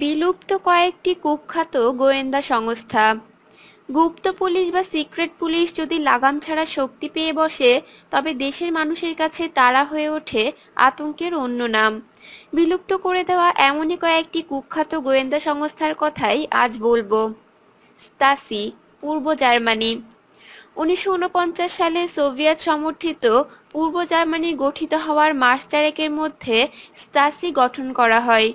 বিলুপ্ত কয়েকটি কুখ্যাত গোয়েন্দা সংস্থা গুপ্ত পুলিশ বা সিক্রেট পুলিশ যদি লাগাম ছাড়া শক্তি পেয়ে বসে তবে দেশের মানুষের কাছে তারা হয়ে ওঠে আতঙ্কের অন্য নাম বিলুপ্ত করে দেওয়া এমনই কয়েকটি কুখ্যাত গোয়েন্দা সংস্থার কথাই আজ বলবো স্তাসি পূর্ব জার্মানি উনিশশো সালে সোভিয়েত সমর্থিত পূর্ব জার্মানি গঠিত হওয়ার মাস চারেকের মধ্যে স্তাসি গঠন করা হয়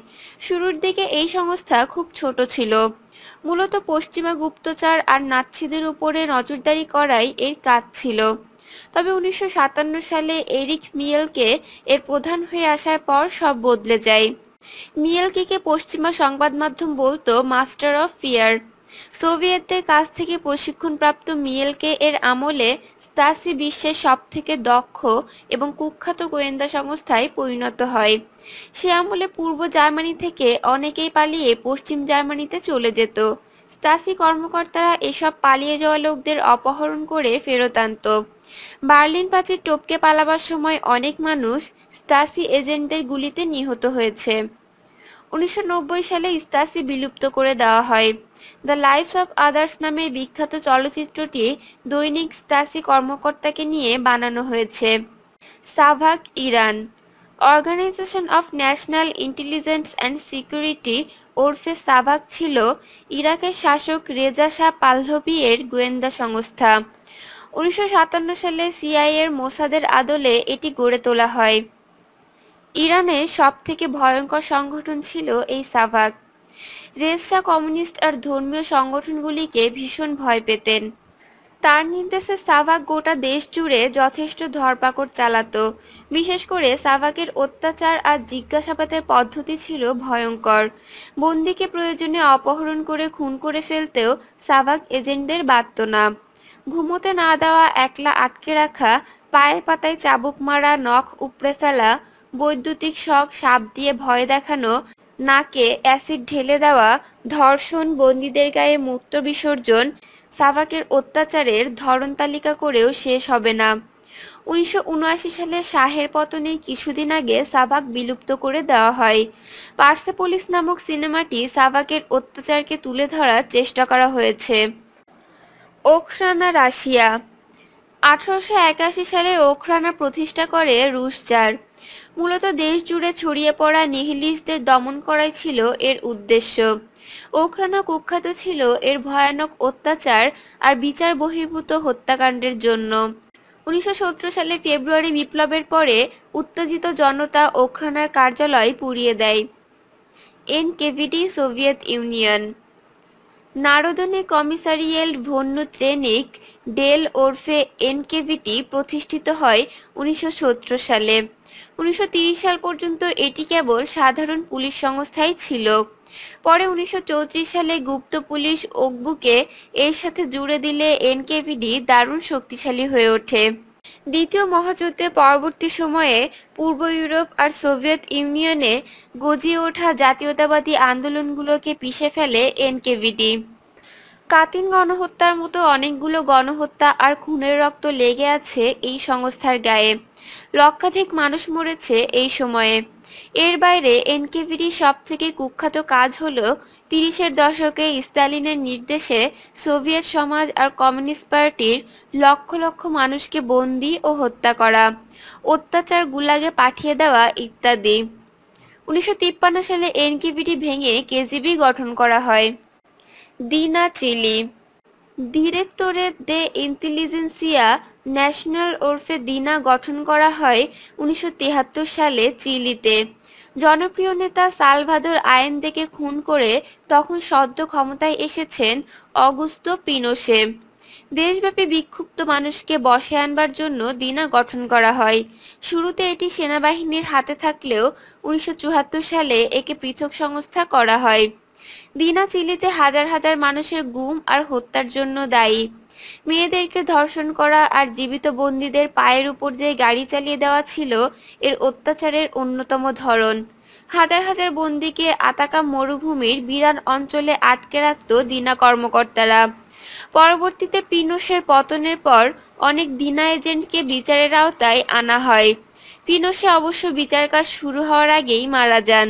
শুরুর দিকে এই সংস্থা খুব ছোট ছিল মূলত পশ্চিমা গুপ্তচর আর নাচ্ছিদের উপরে নজরদারি করাই এর কাজ ছিল তবে উনিশশো সালে এরিক মিয়েলকে এর প্রধান হয়ে আসার পর সব বদলে যায় মিয়েলকে পশ্চিমা সংবাদ মাধ্যম বলতো মাস্টার অফ ফিয়ার সোভিয়েতদের কাছ থেকে প্রশিক্ষণপ্রাপ্ত মিয়েলকে এর আমলে স্তাসি বিশ্বের সবথেকে দক্ষ এবং কুখ্যাত গোয়েন্দা সংস্থায় পরিণত হয় সে আমলে পূর্ব জার্মানি থেকে অনেকেই পালিয়ে পশ্চিম জার্মানিতে চলে যেত স্তাসি কর্মকর্তারা এসব পালিয়ে যাওয়া লোকদের অপহরণ করে ফেরত আনত বার্লিন প্রাচীর টোপকে পালাবার সময় অনেক মানুষ স্তাসি এজেন্টদের গুলিতে নিহত হয়েছে উনিশশো সালে ইস্তাসি বিলুপ্ত করে দেওয়া হয় দ্য লাইফস অফ আদার্স নামের বিখ্যাত চলচ্চিত্রটি দৈনিক স্তাসি কর্মকর্তাকে নিয়ে বানানো হয়েছে SAVAK Iran organisation of national intelligence and security ওরফে সাভাক ছিল ইরাকের শাসক রেজা শাহ পাল্লভী এর গোয়েন্দা সংস্থা উনিশশো সালে সিআইএর মোসাদের আদলে এটি গড়ে তোলা হয় ইরানের সবথেকে ভয়ঙ্কর সংগঠন ছিল এই সাভাক রেসা কমিউনিস্ট আর ধর্মীয় সংগঠনগুলিকে ভীষণ ভয় পেতেন তার নির্দেশে সাভাক গোটা দেশ জুড়ে যথেষ্ট ধরপাকড় চালাত বিশেষ করে সাভাকের অত্যাচার আর জিজ্ঞাসাবাদের পদ্ধতি ছিল ভয়ঙ্কর বন্দিকে প্রয়োজনে অপহরণ করে খুন করে ফেলতেও সাভাক এজেন্টদের বাধ্য না ঘুমোতে না দেওয়া একলা আটকে রাখা পায়ের পাতায় চাবুক মারা নখ উপড়ে ফেলা বৈদ্যুতিক শক সাপ দিয়ে ভয় দেখানো নাকে অ্যাসিড ঢেলে দেওয়া ধর্ষণ বন্দীদের গায়ে মুক্ত বিসর্জন সাবাকের অত্যাচারের ধরন তালিকা করেও শেষ হবে না উনিশশো সালে শাহের পতনে কিছুদিন আগে সাবাক বিলুপ্ত করে দেওয়া হয় পার্সেপোলিস নামক সিনেমাটি সাবাকের অত্যাচারকে তুলে ধরার চেষ্টা করা হয়েছে ওখরানা রাশিয়া আঠারোশো একাশি সালে ওখরানা প্রতিষ্ঠা করে রুশ জার মূলত দেশ জুড়ে ছড়িয়ে পড়া নিহিলিসদের দমন করাই ছিল এর উদ্দেশ্য ওখরানা কুখ্যাত ছিল এর ভয়ানক অত্যাচার আর বিচার বহির্ভূত হত্যাকাণ্ডের জন্য উনিশশো সালে ফেব্রুয়ারি বিপ্লবের পরে উত্তেজিত জনতা ওখরানার কার্যালয় পুড়িয়ে দেয় এনকেভিডি সোভিয়েত ইউনিয়ন নারদনে কমিসারিয়েল ভন্য ট্রেনিক ডেল ওরফে এনকেভিটি প্রতিষ্ঠিত হয় উনিশশো সালে উনিশশো সাল পর্যন্ত এটি কেবল সাধারণ পুলিশ সংস্থাই ছিল পরে উনিশশো সালে গুপ্ত পুলিশ ওকবুকে এর সাথে জুড়ে দিলে এনকেভিডি দারুণ শক্তিশালী হয়ে ওঠে দ্বিতীয় মহাযুদ্ধে পরবর্তী সময়ে পূর্ব ইউরোপ আর সোভিয়েত ইউনিয়নে গজিয়ে ওঠা জাতীয়তাবাদী আন্দোলনগুলোকে পিষে ফেলে এনকেভিডি কাতিন গণহত্যার মতো অনেকগুলো গণহত্যা আর খুনের রক্ত লেগে আছে এই সংস্থার গায়ে লক্ষাধিক মানুষ মরেছে এই সময়ে এর বাইরে এনকেভিডির থেকে কুখ্যাত কাজ হল তিরিশের দশকে স্টালিনের নির্দেশে সোভিয়েত সমাজ আর কমিউনিস্ট পার্টির লক্ষ লক্ষ মানুষকে বন্দি ও হত্যা করা অত্যাচার গুলাগে পাঠিয়ে দেওয়া ইত্যাদি উনিশশো সালে এনকেভিডি ভেঙে কেজিবি গঠন করা হয় দিনা চিলি ডিরেক্টরেট দে ইন্টেলিজেন্সিয়া ন্যাশনাল ওরফে দিনা গঠন করা হয় উনিশশো সালে চিলিতে জনপ্রিয় নেতা সালভাদর আয়েন্দেকে খুন করে তখন সদ্য ক্ষমতায় এসেছেন অগুস্ত পিনোসে দেশব্যাপী বিক্ষুব্ধ মানুষকে বসে আনবার জন্য দিনা গঠন করা হয় শুরুতে এটি সেনাবাহিনীর হাতে থাকলেও উনিশশো সালে একে পৃথক সংস্থা করা হয় দিনা চিলিতে হাজার হাজার মানুষের গুম আর হত্যার জন্য দায়ী মেয়েদেরকে ধর্ষণ করা আর জীবিত বন্দীদের পায়ের উপর দিয়ে গাড়ি চালিয়ে দেওয়া ছিল এর অত্যাচারের অন্যতম ধরন হাজার হাজার বন্দীকে আতাকা মরুভূমির বিরান অঞ্চলে আটকে রাখত দিনা কর্মকর্তারা পরবর্তীতে পিনোশের পতনের পর অনেক দিনা এজেন্টকে বিচারের আওতায় আনা হয় পিনোসে অবশ্য বিচার কাজ শুরু হওয়ার আগেই মারা যান